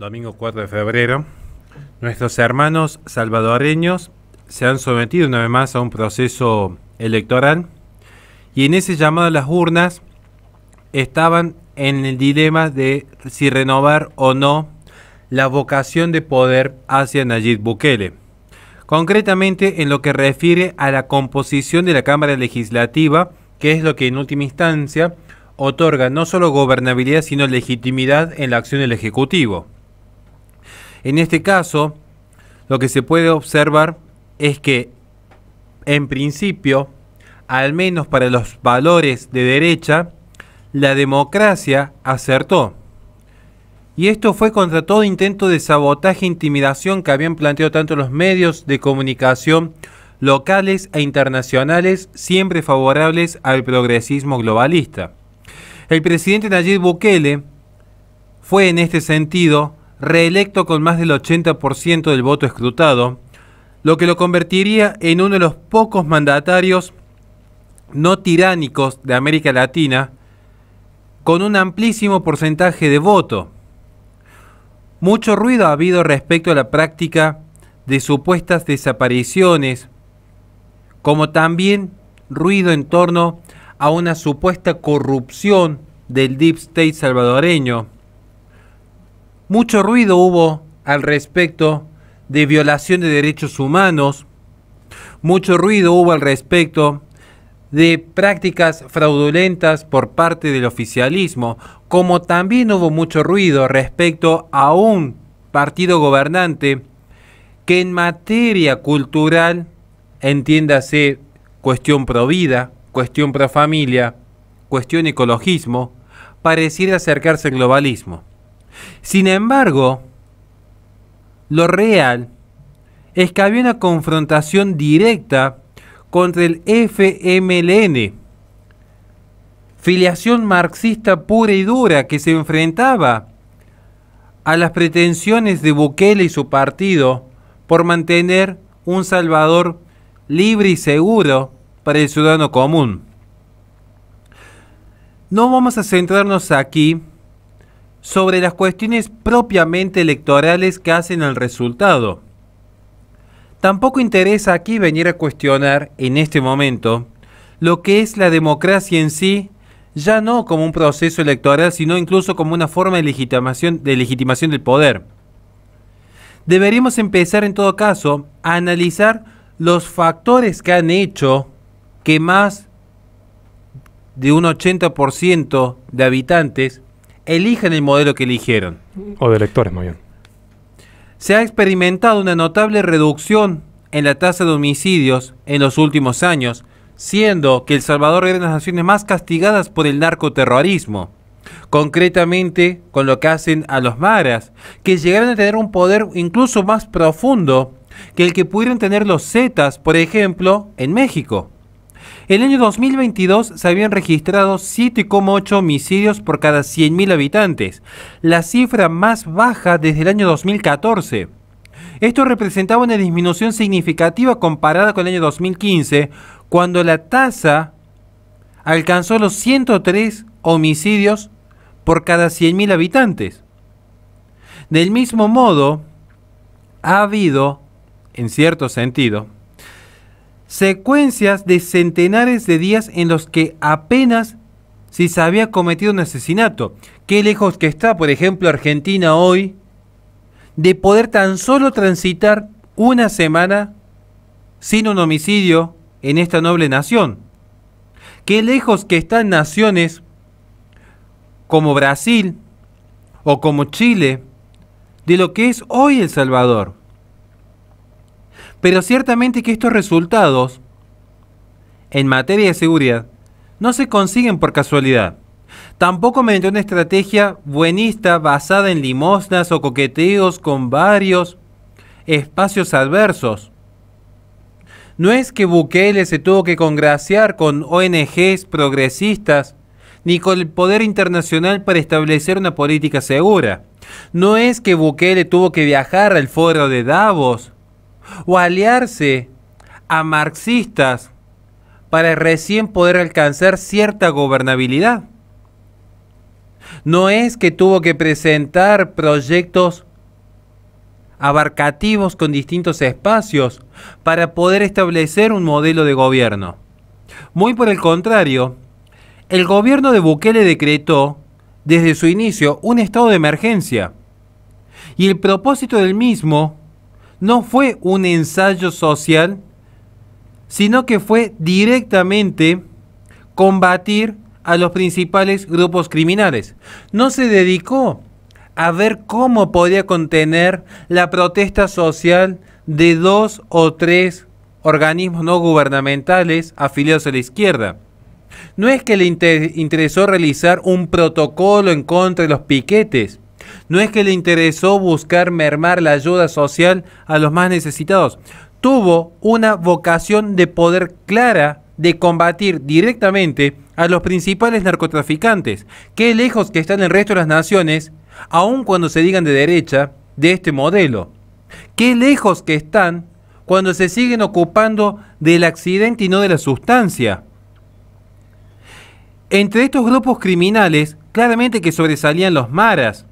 domingo 4 de febrero, nuestros hermanos salvadoreños se han sometido una vez más a un proceso electoral y en ese llamado a las urnas estaban en el dilema de si renovar o no la vocación de poder hacia Nayib Bukele. Concretamente en lo que refiere a la composición de la Cámara Legislativa, que es lo que en última instancia otorga no solo gobernabilidad, sino legitimidad en la acción del Ejecutivo. En este caso, lo que se puede observar es que, en principio, al menos para los valores de derecha, la democracia acertó. Y esto fue contra todo intento de sabotaje e intimidación que habían planteado tanto los medios de comunicación locales e internacionales, siempre favorables al progresismo globalista. El presidente Nayib Bukele fue en este sentido reelecto con más del 80% del voto escrutado, lo que lo convertiría en uno de los pocos mandatarios no tiránicos de América Latina, con un amplísimo porcentaje de voto. Mucho ruido ha habido respecto a la práctica de supuestas desapariciones, como también ruido en torno a una supuesta corrupción del Deep State salvadoreño. Mucho ruido hubo al respecto de violación de derechos humanos, mucho ruido hubo al respecto de prácticas fraudulentas por parte del oficialismo, como también hubo mucho ruido respecto a un partido gobernante que en materia cultural, entiéndase cuestión pro vida, cuestión pro familia, cuestión ecologismo, pareciera acercarse al globalismo. Sin embargo, lo real es que había una confrontación directa contra el FMLN, filiación marxista pura y dura que se enfrentaba a las pretensiones de Bukele y su partido por mantener un Salvador libre y seguro para el ciudadano común. No vamos a centrarnos aquí sobre las cuestiones propiamente electorales que hacen al resultado. Tampoco interesa aquí venir a cuestionar, en este momento, lo que es la democracia en sí, ya no como un proceso electoral, sino incluso como una forma de legitimación, de legitimación del poder. Deberíamos empezar, en todo caso, a analizar los factores que han hecho que más de un 80% de habitantes elijan el modelo que eligieron. O de electores, más bien. Se ha experimentado una notable reducción en la tasa de homicidios en los últimos años, siendo que El Salvador es de las naciones más castigadas por el narcoterrorismo. Concretamente con lo que hacen a los maras, que llegaron a tener un poder incluso más profundo que el que pudieron tener los zetas, por ejemplo, en México. El año 2022 se habían registrado 7,8 homicidios por cada 100.000 habitantes, la cifra más baja desde el año 2014. Esto representaba una disminución significativa comparada con el año 2015, cuando la tasa alcanzó los 103 homicidios por cada 100.000 habitantes. Del mismo modo, ha habido, en cierto sentido, secuencias de centenares de días en los que apenas si se había cometido un asesinato. Qué lejos que está, por ejemplo, Argentina hoy de poder tan solo transitar una semana sin un homicidio en esta noble nación. Qué lejos que están naciones como Brasil o como Chile de lo que es hoy El Salvador. Pero ciertamente que estos resultados en materia de seguridad no se consiguen por casualidad. Tampoco mediante una estrategia buenista basada en limosnas o coqueteos con varios espacios adversos. No es que Bukele se tuvo que congraciar con ONGs progresistas ni con el poder internacional para establecer una política segura. No es que Bukele tuvo que viajar al foro de Davos o aliarse a marxistas para recién poder alcanzar cierta gobernabilidad. No es que tuvo que presentar proyectos abarcativos con distintos espacios para poder establecer un modelo de gobierno. Muy por el contrario, el gobierno de Bukele decretó desde su inicio un estado de emergencia y el propósito del mismo no fue un ensayo social, sino que fue directamente combatir a los principales grupos criminales. No se dedicó a ver cómo podía contener la protesta social de dos o tres organismos no gubernamentales afiliados a la izquierda. No es que le interesó realizar un protocolo en contra de los piquetes, no es que le interesó buscar mermar la ayuda social a los más necesitados. Tuvo una vocación de poder clara de combatir directamente a los principales narcotraficantes. Qué lejos que están el resto de las naciones, aun cuando se digan de derecha, de este modelo. Qué lejos que están cuando se siguen ocupando del accidente y no de la sustancia. Entre estos grupos criminales, claramente que sobresalían los maras,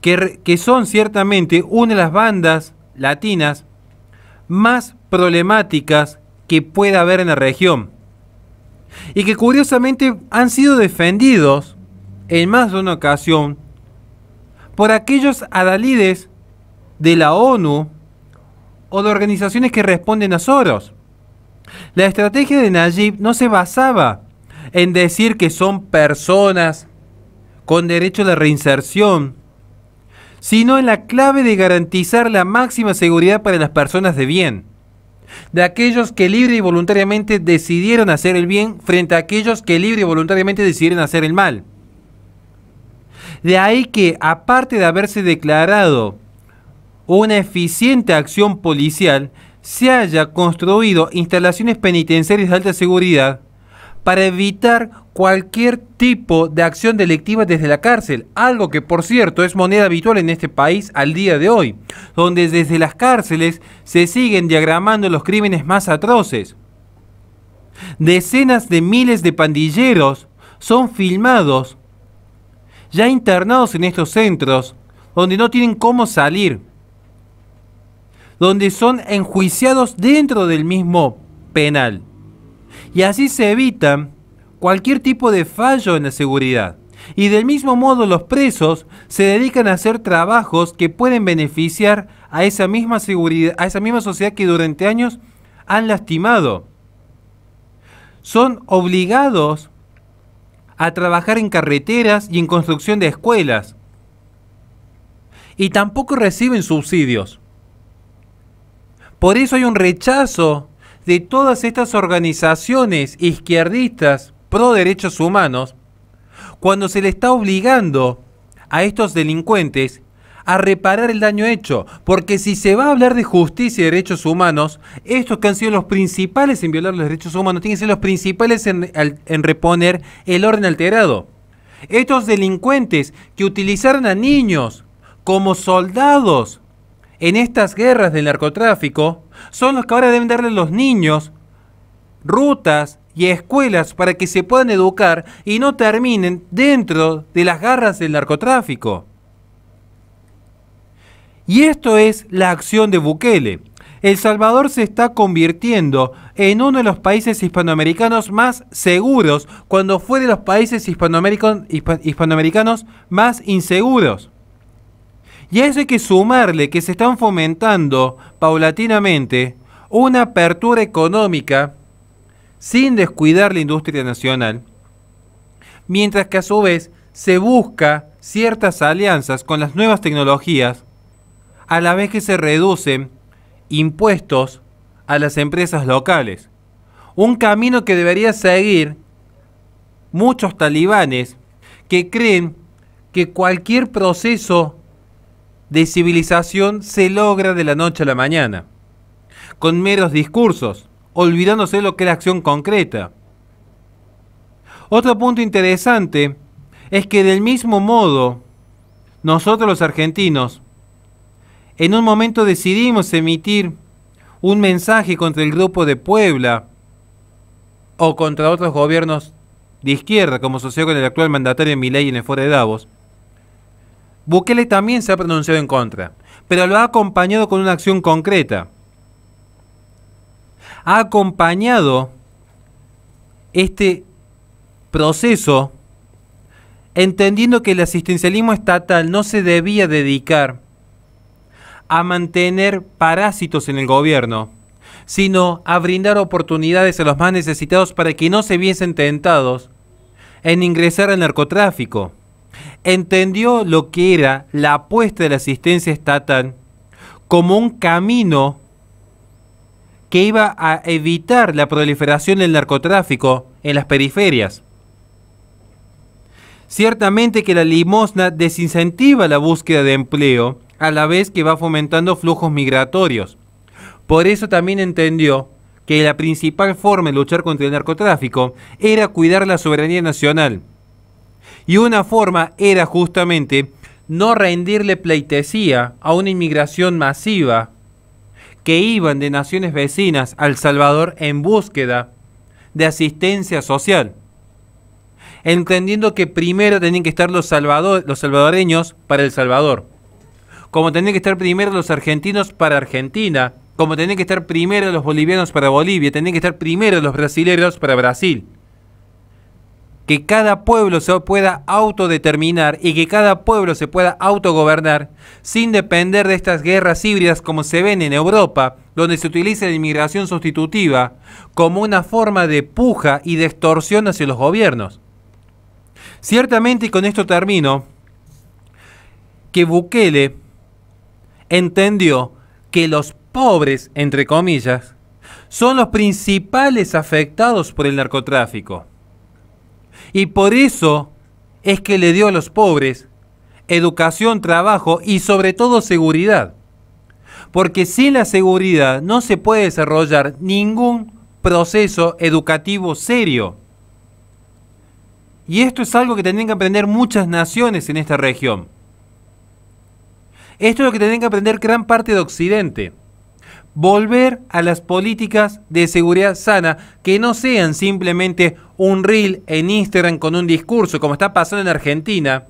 que, son ciertamente una de las bandas latinas más problemáticas que pueda haber en la región. Y que curiosamente han sido defendidos en más de una ocasión por aquellos adalides de la ONU o de organizaciones que responden a Soros. La estrategia de Najib no se basaba en decir que son personas con derecho a la reinserción sino en la clave de garantizar la máxima seguridad para las personas de bien, de aquellos que libre y voluntariamente decidieron hacer el bien frente a aquellos que libre y voluntariamente decidieron hacer el mal. De ahí que, aparte de haberse declarado una eficiente acción policial, se haya construido instalaciones penitenciarias de alta seguridad para evitar cualquier tipo de acción delictiva desde la cárcel, algo que por cierto es moneda habitual en este país al día de hoy, donde desde las cárceles se siguen diagramando los crímenes más atroces. Decenas de miles de pandilleros son filmados, ya internados en estos centros, donde no tienen cómo salir, donde son enjuiciados dentro del mismo penal y así se evita cualquier tipo de fallo en la seguridad. Y del mismo modo los presos se dedican a hacer trabajos que pueden beneficiar a esa misma seguridad, a esa misma sociedad que durante años han lastimado. Son obligados a trabajar en carreteras y en construcción de escuelas. Y tampoco reciben subsidios. Por eso hay un rechazo de todas estas organizaciones izquierdistas pro derechos humanos, cuando se le está obligando a estos delincuentes a reparar el daño hecho, porque si se va a hablar de justicia y derechos humanos, estos que han sido los principales en violar los derechos humanos, tienen que ser los principales en, en reponer el orden alterado. Estos delincuentes que utilizaron a niños como soldados en estas guerras del narcotráfico, son los que ahora deben darle a los niños rutas y escuelas para que se puedan educar y no terminen dentro de las garras del narcotráfico. Y esto es la acción de Bukele. El Salvador se está convirtiendo en uno de los países hispanoamericanos más seguros cuando fue de los países hispanoamericanos más inseguros. Y a eso hay que sumarle que se están fomentando paulatinamente una apertura económica sin descuidar la industria nacional, mientras que a su vez se busca ciertas alianzas con las nuevas tecnologías, a la vez que se reducen impuestos a las empresas locales. Un camino que debería seguir muchos talibanes que creen que cualquier proceso de civilización se logra de la noche a la mañana, con meros discursos, olvidándose lo que es la acción concreta. Otro punto interesante es que del mismo modo, nosotros los argentinos, en un momento decidimos emitir un mensaje contra el grupo de Puebla o contra otros gobiernos de izquierda, como sucedió con el actual mandatario de Milei en el Foro de Davos, Bukele también se ha pronunciado en contra, pero lo ha acompañado con una acción concreta. Ha acompañado este proceso entendiendo que el asistencialismo estatal no se debía dedicar a mantener parásitos en el gobierno, sino a brindar oportunidades a los más necesitados para que no se viesen tentados en ingresar al narcotráfico entendió lo que era la apuesta de la asistencia estatal como un camino que iba a evitar la proliferación del narcotráfico en las periferias. Ciertamente que la limosna desincentiva la búsqueda de empleo a la vez que va fomentando flujos migratorios. Por eso también entendió que la principal forma de luchar contra el narcotráfico era cuidar la soberanía nacional. Y una forma era justamente no rendirle pleitesía a una inmigración masiva que iban de naciones vecinas al Salvador en búsqueda de asistencia social. Entendiendo que primero tenían que estar los, salvador, los salvadoreños para El Salvador, como tenían que estar primero los argentinos para Argentina, como tenían que estar primero los bolivianos para Bolivia, tenían que estar primero los brasileños para Brasil que cada pueblo se pueda autodeterminar y que cada pueblo se pueda autogobernar sin depender de estas guerras híbridas como se ven en Europa, donde se utiliza la inmigración sustitutiva como una forma de puja y de extorsión hacia los gobiernos. Ciertamente, y con esto termino, que Bukele entendió que los pobres, entre comillas, son los principales afectados por el narcotráfico. Y por eso es que le dio a los pobres educación, trabajo y sobre todo seguridad. Porque sin la seguridad no se puede desarrollar ningún proceso educativo serio. Y esto es algo que tendrían que aprender muchas naciones en esta región. Esto es lo que tendrían que aprender gran parte de Occidente volver a las políticas de seguridad sana, que no sean simplemente un reel en Instagram con un discurso, como está pasando en Argentina,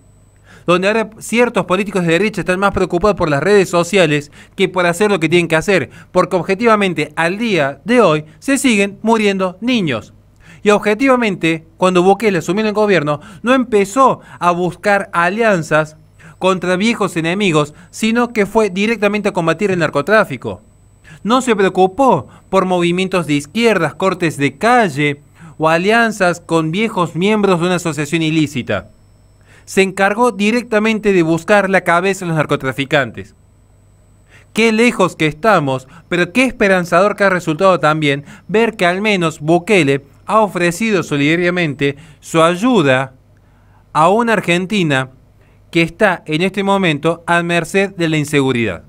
donde ahora ciertos políticos de derecha están más preocupados por las redes sociales que por hacer lo que tienen que hacer, porque objetivamente al día de hoy se siguen muriendo niños. Y objetivamente, cuando Bukele asumió el gobierno, no empezó a buscar alianzas contra viejos enemigos, sino que fue directamente a combatir el narcotráfico no se preocupó por movimientos de izquierdas, cortes de calle o alianzas con viejos miembros de una asociación ilícita. Se encargó directamente de buscar la cabeza de los narcotraficantes. Qué lejos que estamos, pero qué esperanzador que ha resultado también ver que al menos Bukele ha ofrecido solidariamente su ayuda a una Argentina que está en este momento a merced de la inseguridad.